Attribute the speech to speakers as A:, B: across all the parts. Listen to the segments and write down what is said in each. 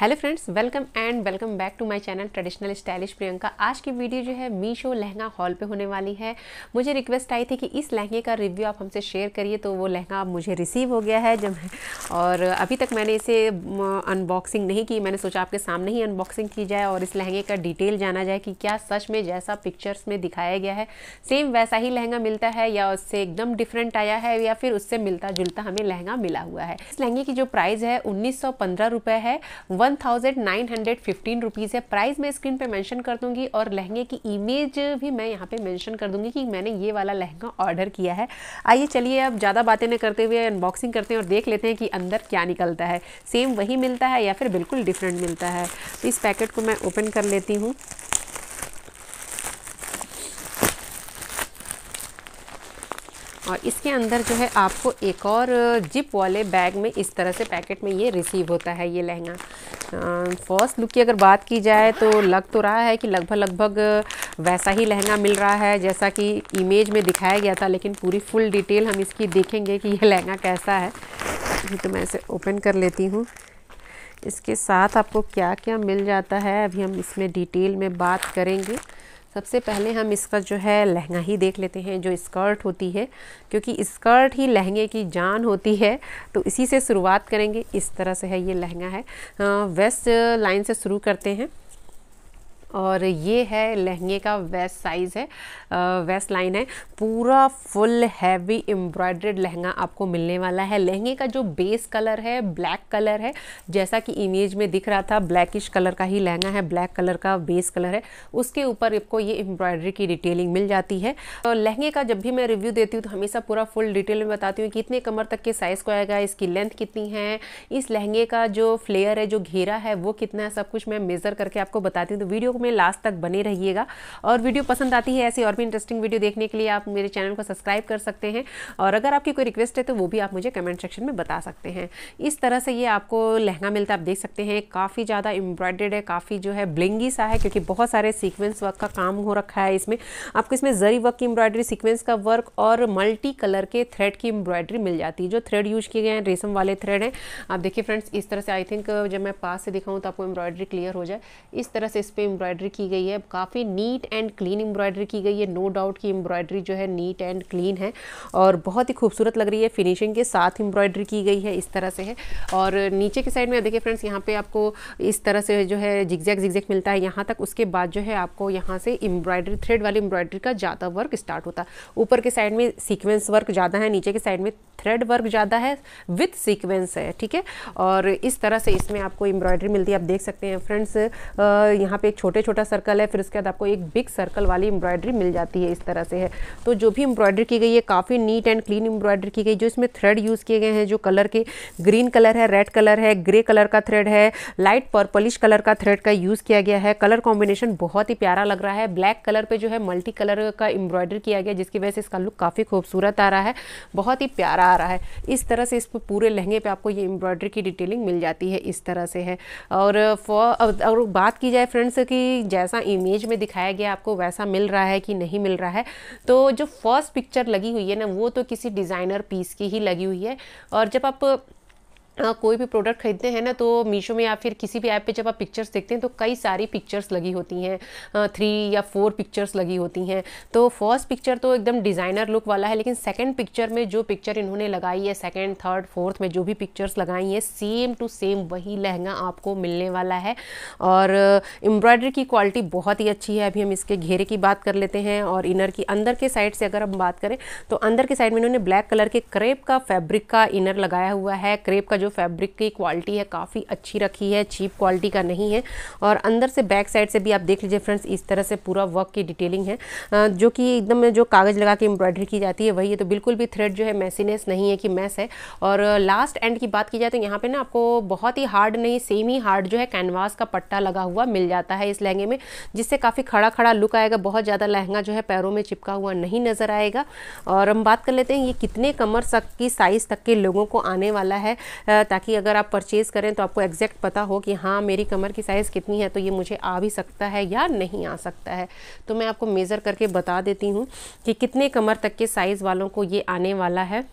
A: hello friends welcome and welcome back to my channel traditional stylish Priyanka आज की video जो है मीशो लहंगा हॉल पे होने वाली है मुझे रिक्वेस्ट आई थी कि इस लहंगे का रिव्यू आप हमसे शेयर करिए तो वो लहंगा मुझे रिसीव हो गया है जब और अभी तक मैंने इसे अनबॉक्सिंग नहीं की मैंने सोचा आपके सामने ही अनबॉक्सिंग की जाए और इस लहंगे का डिटेल जाना जाए कि क्या सच में जैसा पिक्चर्स में दिखाया गया है सेम वैसा ही लहंगा मिलता है या उससे एकदम डिफरेंट आया है या फिर उससे मिलता जुलता हमें लहंगा मिला हुआ है इस लहंगे की जो प्राइस है उन्नीस सौ है वन थाउजेंड है प्राइस मैं स्क्रीन पे मेंशन कर दूंगी और लहंगे की इमेज भी मैं यहाँ पे मेंशन कर दूंगी कि मैंने ये वाला लहंगा ऑर्डर किया है आइए चलिए अब ज़्यादा बातें न करते हुए अनबॉक्सिंग करते हैं और देख लेते हैं कि अंदर क्या निकलता है सेम वही मिलता है या फिर बिल्कुल डिफरेंट मिलता है तो इस पैकेट को मैं ओपन कर लेती हूँ और इसके अंदर जो है आपको एक और जिप वाले बैग में इस तरह से पैकेट में ये रिसीव होता है ये लहंगा फर्स्ट लुक की अगर बात की जाए तो लग तो रहा है कि लगभग लगभग वैसा ही लहंगा मिल रहा है जैसा कि इमेज में दिखाया गया था लेकिन पूरी फुल डिटेल हम इसकी देखेंगे कि यह लहंगा कैसा है अभी तो मैं इसे ओपन कर लेती हूँ इसके साथ आपको क्या क्या मिल जाता है अभी हम इसमें डिटेल में बात करेंगे सबसे पहले हम इसका जो है लहंगा ही देख लेते हैं जो स्कर्ट होती है क्योंकि स्कर्ट ही लहंगे की जान होती है तो इसी से शुरुआत करेंगे इस तरह से है ये लहंगा है वेस्ट लाइन से शुरू करते हैं और ये है लहंगे का वेस्ट साइज़ है वेस्ट लाइन है पूरा फुल हैवी एम्ब्रॉयड्रेड लहंगा आपको मिलने वाला है लहंगे का जो बेस कलर है ब्लैक कलर है जैसा कि इमेज में दिख रहा था ब्लैकिश कलर का ही लहंगा है ब्लैक कलर का बेस कलर है उसके ऊपर आपको ये एम्ब्रॉयड्री की डिटेलिंग मिल जाती है तो लहंगे का जब भी मैं रिव्यू देती हूँ तो हमेशा पूरा फुल डिटेल में बताती हूँ कितने कमर तक के साइज़ को आएगा इसकी लेंथ कितनी है इस लहंगे का जो फ्लेयर है जो घेरा है वो कितना है सब कुछ मैं मेज़र करके आपको बताती हूँ तो वीडियो वीडियो में लास्ट तक बने रहिएगा और वीडियो पसंद आती है ऐसी और भी इंटरेस्टिंग वीडियो देखने के लिए आप मेरे चैनल को सब्सक्राइब कर सकते हैं और अगर आपकी कोई रिक्वेस्ट है तो वो भी आप मुझे कमेंट सेक्शन में बता सकते हैं इस तरह से ये आपको लहंगा मिलता है आप देख सकते हैं काफ़ी ज़्यादा एम्ब्रॉयडेड है काफ़ी जो है ब्लिंगी सा है क्योंकि बहुत सारे सीक्वेंस वर्क का काम हो रखा है इसमें आपको इसमें जरी वर्क की एम्ब्रॉयडरी सीक्वेंस का वर्क और मल्टी कलर के थ्रेड की एम्ब्रॉयडरी मिल जाती है जो थ्रेड यूज किए गए हैं रेशम वाले थ्रेड हैं आप देखिए फ्रेंड्स इस तरह से आई थिंक जब मैं पास से दिखाऊँ तो आपको एम्ब्रॉयडरी क्लियर हो जाए इस तरह से इस पर एम्ब्रॉयडरी की गई है काफ़ी नीट एंड क्लीन एम्ब्रॉयडरी की गई है नो डाउट की एम्ब्रॉयडरी जो है नीट एंड क्लीन है और बहुत ही खूबसूरत लग रही है फिनिशिंग के साथ एम्ब्रॉयडरी की गई है इस तरह से है और नीचे के साइड में देखिए फ्रेंड्स यहाँ पे आपको इस तरह से जो है जिगजैक जिगजैक मिलता है यहाँ तक उसके बाद जो है आपको यहाँ से एम्ब्रॉयडरी थ्रेड वाली एम्ब्रॉयडरी का ज़्यादा वर्क स्टार्ट होता है ऊपर के साइड में सीक्वेंस वर्क ज़्यादा है नीचे के साइड में थ्रेड वर्क ज़्यादा है विथ सीक्वेंस है ठीक है और इस तरह से इसमें आपको एम्ब्रॉयडरी मिलती है आप देख सकते हैं फ्रेंड्स यहाँ पे एक छोटे छोटे छोटा सर्कल है फिर उसके बाद आपको एक बिग सर्कल वाली एम्ब्रॉयडरी मिल जाती है इस तरह से है तो जो भी एम्ब्रॉयडरी की गई है काफ़ी नीट एंड क्लीन एम्ब्रॉयडरी की गई जो इसमें थ्रेड यूज़ किए गए हैं जो कलर के ग्रीन कलर है रेड कलर है ग्रे कलर का थ्रेड है लाइट पर्पलिश कलर का थ्रेड का यूज़ किया गया है कलर कॉम्बिनेशन बहुत ही प्यारा लग रहा है ब्लैक कलर पर जो है मल्टी कलर का एम्ब्रॉयडरी किया गया जिसकी वजह से इसका लुक काफ़ी खूबसूरत आ रहा है बहुत ही प्यारा आ रहा है इस तरह से इस पूरे लहंगे पे आपको ये एम्ब्रॉयडरी की डिटेलिंग मिल जाती है इस तरह से है और फॉर और बात की जाए फ्रेंड्स की जैसा इमेज में दिखाया गया आपको वैसा मिल रहा है कि नहीं मिल रहा है तो जो फर्स्ट पिक्चर लगी हुई है ना वो तो किसी डिज़ाइनर पीस की ही लगी हुई है और जब आप आ, कोई भी प्रोडक्ट खरीदते हैं ना तो मीशो में या फिर किसी भी ऐप पे जब आप पिक्चर्स देखते हैं तो कई सारी पिक्चर्स लगी होती हैं थ्री या फोर पिक्चर्स लगी होती हैं तो फर्स्ट पिक्चर तो एकदम डिज़ाइनर लुक वाला है लेकिन सेकंड पिक्चर में जो पिक्चर इन्होंने लगाई है सेकंड थर्ड फोर्थ में जो भी पिक्चर्स लगाई हैं सेम टू सेम वही लहंगा आपको मिलने वाला है और एम्ब्रॉयडरी की क्वालिटी बहुत ही अच्छी है अभी हम इसके घेरे की बात कर लेते हैं और इनर की अंदर के साइड से अगर हम बात करें तो अंदर के साइड में इन्होंने ब्लैक कलर के क्रेप का फैब्रिक का इनर लगाया हुआ है क्रेप का जो जो फैब्रिक की क्वालिटी है काफ़ी अच्छी रखी है चीप क्वालिटी का नहीं है और अंदर से बैक साइड से भी आप देख लीजिए फ्रेंड्स इस तरह से पूरा वर्क की डिटेलिंग है जो कि एकदम जो कागज़ लगा के एम्ब्रॉयडरी की जाती है वही है तो बिल्कुल भी थ्रेड जो है मैसीनेस नहीं है कि मैस है और लास्ट एंड की बात की जाए तो यहाँ पर ना आपको बहुत ही हार्ड नहीं सेम ही हार्ड जो है कैनवास का पट्टा लगा हुआ मिल जाता है इस लहंगे में जिससे काफ़ी खड़ा खड़ा लुक आएगा बहुत ज़्यादा लहंगा जो है पैरों में चिपका हुआ नहीं नज़र आएगा और हम बात कर लेते हैं ये कितने कमर तक की साइज़ तक के लोगों को आने वाला है ताकि अगर आप परचेज़ करें तो आपको एग्जैक्ट पता हो कि हाँ मेरी कमर की साइज़ कितनी है तो ये मुझे आ भी सकता है या नहीं आ सकता है तो मैं आपको मेज़र करके बता देती हूँ कि कितने कमर तक के साइज़ वालों को ये आने वाला है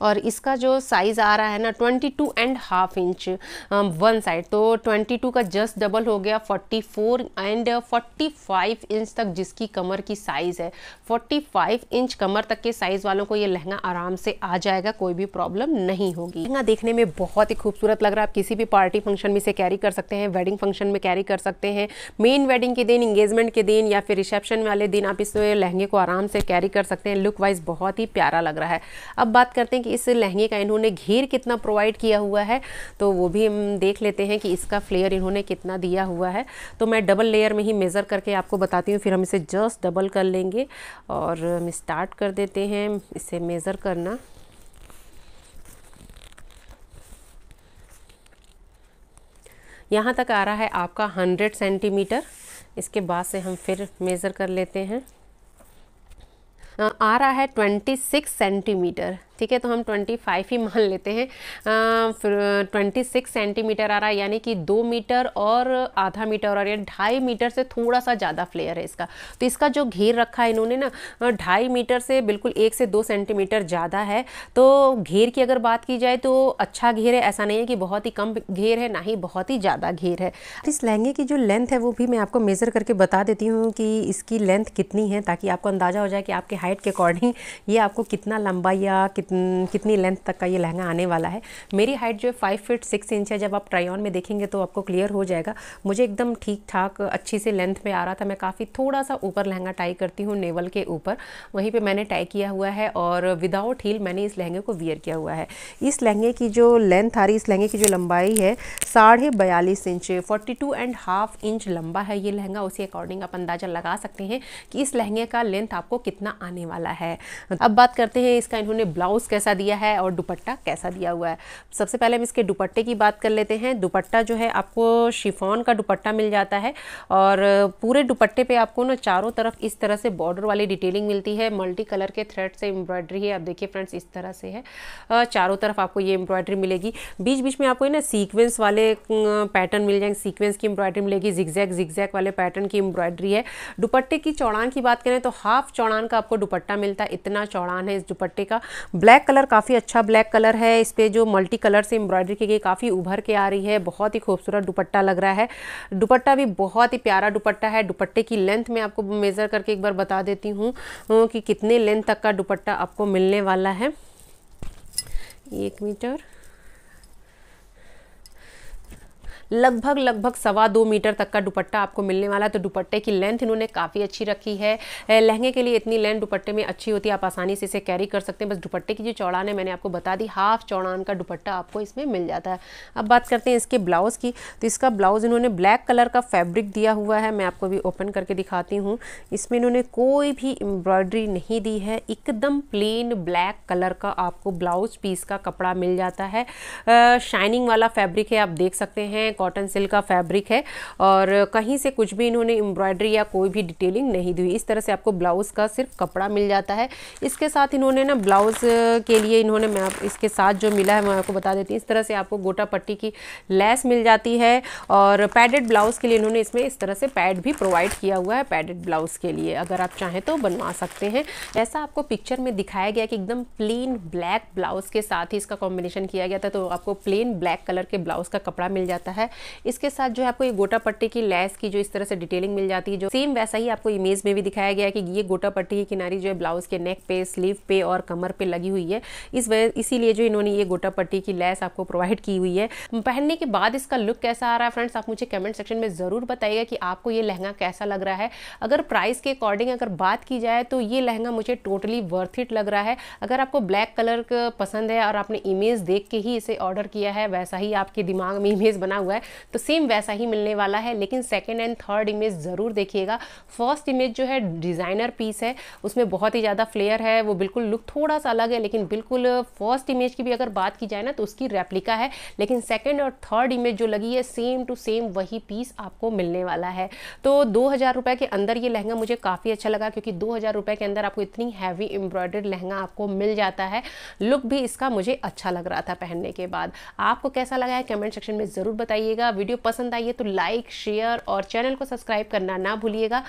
A: और इसका जो साइज़ आ रहा है ना twenty two and half inch one side तो ट्वेंटी टू का जस्ट डबल हो गया forty four and forty five inch तक जिसकी कमर की साइज़ है फोर्टी फाइव इंच कमर तक के साइज़ वालों को ये लहंगा आराम से आ जाएगा कोई भी प्रॉब्लम नहीं होगी लहंगा देखने में बहुत ही खूबसूरत लग रहा है आप किसी भी पार्टी फंक्शन में इसे कैरी कर सकते हैं वेडिंग फंक्शन में कैरी कर सकते हैं मेन वेडिंग के दिन इंगेजमेंट के दिन या फिर रिसेप्शन वाले दिन आप इस लहंगे को आराम से कैरी कर सकते हैं लुक वाइज बहुत ही प्यारा लग रहा है अब बात करते हैं कि इस लहंगे का इन्होंने घेर कितना प्रोवाइड किया हुआ है तो वो भी हम देख लेते हैं कि इसका फ्लेयर इन्होंने कितना दिया हुआ है तो मैं डबल लेयर में ही मेज़र करके आपको बताती हूँ फिर हम इसे जस्ट डबल कर लेंगे और हम स्टार्ट कर देते हैं इसे मेज़र करना यहाँ तक आ रहा है आपका 100 सेंटीमीटर इसके बाद से हम फिर मेज़र कर लेते हैं आ रहा है 26 सेंटीमीटर ठीक है तो हम 25 ही मान लेते हैं ट्वेंटी सिक्स सेंटीमीटर आ रहा है यानी कि दो मीटर और आधा मीटर और यानी ढाई मीटर से थोड़ा सा ज़्यादा फ्लेयर है इसका तो इसका जो घेर रखा है इन्होंने ना ढाई मीटर से बिल्कुल एक से दो सेंटीमीटर ज़्यादा है तो घेर की अगर बात की जाए तो अच्छा घेर है ऐसा नहीं है कि बहुत ही कम घेर है ना ही बहुत ही ज़्यादा घेर है इस लहंगे की जो लेंथ है वो भी मैं आपको मेज़र करके बता देती हूँ कि इसकी लेंथ कितनी है ताकि आपको अंदाज़ा हो जाए कि आपके हाइट के अकॉर्डिंग ये आपको कितना लंबा या कितना कितनी लेंथ तक का ये लहंगा आने वाला है मेरी हाइट जो है फाइव फिट सिक्स इंच है जब आप ट्राई ऑन में देखेंगे तो आपको क्लियर हो जाएगा मुझे एकदम ठीक ठाक अच्छी से लेंथ में आ रहा था मैं काफ़ी थोड़ा सा ऊपर लहंगा टाई करती हूँ नेवल के ऊपर वहीं पर मैंने टाई किया हुआ है और विदाउट हील मैंने इस लहंगे को वियर किया हुआ है इस लहंगे की जो लेंथ आ रही इस लहंगे की जो लंबाई है साढ़े बयालीस inch forty two and half inch लंबा है ये लहंगा उसी अकॉर्डिंग आप अंदाज़ा लगा सकते हैं कि इस लहंगे का लेंथ आपको कितना आने वाला है अब बात करते हैं इसका इन्होंने ब्लाउज ब्लाउज़ कैसा दिया है और दुपट्टा कैसा दिया हुआ है सबसे पहले हम इसके दुपट्टे की बात कर लेते हैं दुपट्टा जो है आपको शिफॉन का दुपट्टा मिल जाता है और पूरे दुपट्टे पे आपको ना चारों तरफ इस तरह से बॉर्डर वाली डिटेलिंग मिलती है मल्टी कलर के थ्रेड से एम्ब्रॉयडरी है आप देखिए फ्रेंड्स इस तरह से है चारों तरफ आपको ये एम्ब्रॉयडरी मिलेगी बीच बीच में आपको ना सीक्वेंस वाले पैटर्न मिल जाएंगे सीक्वेंस की एम्ब्रॉयडरी मिलेगी जिगजैक जिगजैक वाले पैटर्न की एम्ब्रॉयडरी है दुपट्टे की चौड़ान की बात करें तो हाफ चौड़ान का आपको दुपट्टा मिलता है इतना चौड़ान है इस दुपट्टे का ब्लैक ब्लैक कलर काफ़ी अच्छा ब्लैक कलर है इस पर जो मल्टी कलर से एम्ब्रॉयडरी की गई काफ़ी उभर के आ रही है बहुत ही खूबसूरत दुपट्टा लग रहा है दुपट्टा भी बहुत ही प्यारा दुपट्टा है दुपट्टे की लेंथ मैं आपको मेज़र करके एक बार बता देती हूँ कि कितने लेंथ तक का दुपट्टा आपको मिलने वाला है एक मीटर लगभग लगभग सवा दो मीटर तक का दुपट्टा आपको मिलने वाला है तो दुपट्टे की लेंथ इन्होंने काफ़ी अच्छी रखी है लहंगे के लिए इतनी लेंथ दुपट्टे में अच्छी होती है आप आसानी से इसे कैरी कर सकते हैं बस दुपट्टे की जो चौड़ान है मैंने आपको बता दी हाफ चौड़ान का दुपट्टा आपको इसमें मिल जाता है अब बात करते हैं इसके ब्लाउज़ की तो इसका ब्लाउज़ इन्होंने ब्लैक कलर का फैब्रिक दिया हुआ है मैं आपको भी ओपन करके दिखाती हूँ इसमें इन्होंने कोई भी एम्ब्रॉयडरी नहीं दी है एकदम प्लेन ब्लैक कलर का आपको ब्लाउज पीस का कपड़ा मिल जाता है शाइनिंग वाला फैब्रिक है आप देख सकते हैं कॉटन सिल्क का फैब्रिक है और कहीं से कुछ भी इन्होंने एम्ब्रॉयडरी या कोई भी डिटेलिंग नहीं दी इस तरह से आपको ब्लाउज़ का सिर्फ कपड़ा मिल जाता है इसके साथ इन्होंने ना ब्लाउज़ के लिए इन्होंने मैं आप इसके साथ जो मिला है मैं आपको बता देती हूँ इस तरह से आपको गोटा पट्टी की लेस मिल जाती है और पैडेड ब्लाउज़ के लिए इन्होंने इसमें इस तरह से पैड भी प्रोवाइड किया हुआ है पैडेड ब्लाउज़ के लिए अगर आप चाहें तो बनवा सकते हैं ऐसा आपको पिक्चर में दिखाया गया कि एकदम प्लेन ब्लैक ब्लाउज़ के साथ ही इसका कॉम्बिनेशन किया गया था तो आपको प्लेन ब्लैक कलर के ब्लाउज़ का कपड़ा मिल जाता है इसके साथ जो है आपको ये गोटा पट्टी की लैस की जो इस तरह से डिटेलिंग मिल जाती है जो सेम वैसा ही आपको इमेज में भी दिखाया गया है कि ये गोटा पट्टी की किनारी जो है ब्लाउज के नेक पे स्लीव पे और कमर पे लगी हुई है इस वजह इसीलिए जो इन्होंने ये गोटा पट्टी की लैस आपको प्रोवाइड की हुई है पहनने के बाद इसका लुक कैसा आ रहा है फ्रेंड्स आप मुझे कमेंट सेक्शन में ज़रूर बताइएगा कि आपको ये लहंगा कैसा लग रहा है अगर प्राइस के अकॉर्डिंग अगर बात की जाए तो ये लहंगा मुझे टोटली वर्थ इट लग रहा है अगर आपको ब्लैक कलर पसंद है और आपने इमेज देख के ही इसे ऑर्डर किया है वैसा ही आपके दिमाग में इमेज बना हुआ है है तो सेम वैसा ही मिलने वाला है लेकिन सेकेंड एंड थर्ड इमेज ज़रूर देखिएगा फर्स्ट इमेज जो है डिज़ाइनर पीस है उसमें बहुत ही ज़्यादा फ्लेयर है वो बिल्कुल लुक थोड़ा सा अलग है लेकिन बिल्कुल फर्स्ट uh, इमेज की भी अगर बात की जाए ना तो उसकी रेप्लिका है लेकिन सेकेंड और थर्ड इमेज जो लगी है सेम टू सेम वही पीस आपको मिलने वाला है तो दो हज़ार रुपये के अंदर ये लहंगा मुझे काफ़ी अच्छा लगा क्योंकि दो हज़ार रुपये के अंदर आपको इतनी हैवी एम्ब्रॉयडर्ड लहंगा आपको मिल जाता है लुक भी इसका मुझे अच्छा लग रहा था पहनने के बाद आपको कैसा लगा है कमेंट सेक्शन में ज़रूर बताइए रहिएगा वीडियो पसंद आई है तो लाइक शेयर और चैनल को सब्सक्राइब करना ना भूलिएगा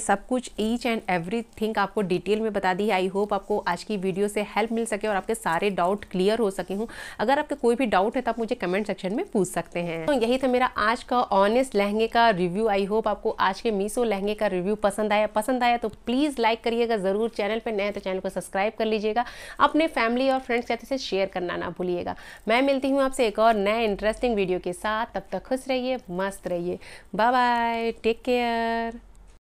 A: सब कुछ ईच एंड एवरी थिंग आपको डिटेल में बता दी है आई होप आपको आज की वीडियो से हेल्प मिल सके और आपके सारे डाउट क्लियर हो सके हूँ अगर आपके कोई भी डाउट है तो आप मुझे कमेंट सेक्शन में पूछ सकते हैं तो यही था मेरा आज का ऑनेस्ट लहंगे का रिव्यू आई होप आपको आज के मीसो लहंगे का रिव्यू पसंद आया पसंद आया तो प्लीज़ लाइक करिएगा ज़रूर चैनल पर नए तो चैनल को सब्सक्राइब कर लीजिएगा अपने फैमिली और फ्रेंड्स के साथ इसे शेयर करना ना भूलिएगा मैं मिलती हूँ आपसे एक और नए इंटरेस्टिंग वीडियो के साथ तब तक खुश रहिए मस्त रहिए बाय बाय टेक केयर